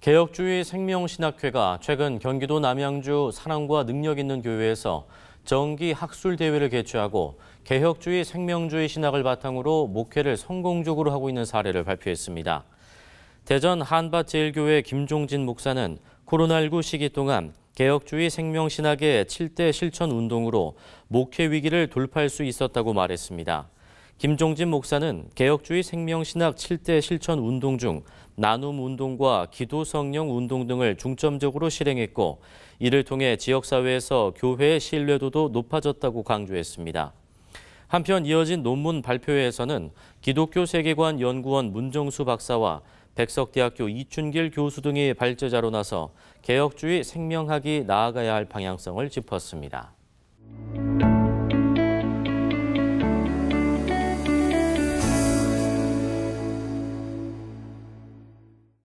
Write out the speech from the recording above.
개혁주의 생명신학회가 최근 경기도 남양주 사랑과 능력 있는 교회에서 정기 학술 대회를 개최하고 개혁주의 생명주의 신학을 바탕으로 목회를 성공적으로 하고 있는 사례를 발표했습니다. 대전 한밭제일교회 김종진 목사는 코로나19 시기 동안 개혁주의 생명신학의 7대 실천 운동으로 목회 위기를 돌파할 수 있었다고 말했습니다. 김종진 목사는 개혁주의 생명신학 7대 실천 운동 중 나눔 운동과 기도 성령 운동 등을 중점적으로 실행했고 이를 통해 지역사회에서 교회의 신뢰도도 높아졌다고 강조했습니다. 한편 이어진 논문 발표회에서는 기독교 세계관 연구원 문정수 박사와 백석대학교 이춘길 교수 등이 발제자로 나서 개혁주의 생명학이 나아가야 할 방향성을 짚었습니다.